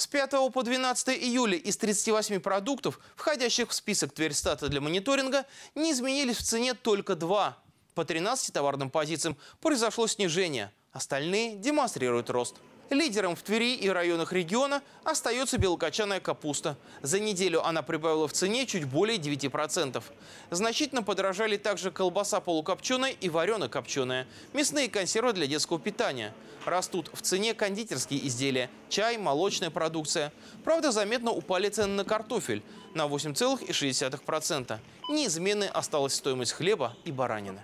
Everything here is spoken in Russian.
С 5 по 12 июля из 38 продуктов, входящих в список Тверстата для мониторинга, не изменились в цене только два. По 13 товарным позициям произошло снижение, остальные демонстрируют рост. Лидером в Твери и районах региона остается белокочанная капуста. За неделю она прибавила в цене чуть более 9%. Значительно подорожали также колбаса полукопченая и варено-копченая, мясные консервы для детского питания – Растут в цене кондитерские изделия, чай, молочная продукция. Правда, заметно упали цены на картофель на 8,6%. Неизменной осталась стоимость хлеба и баранины.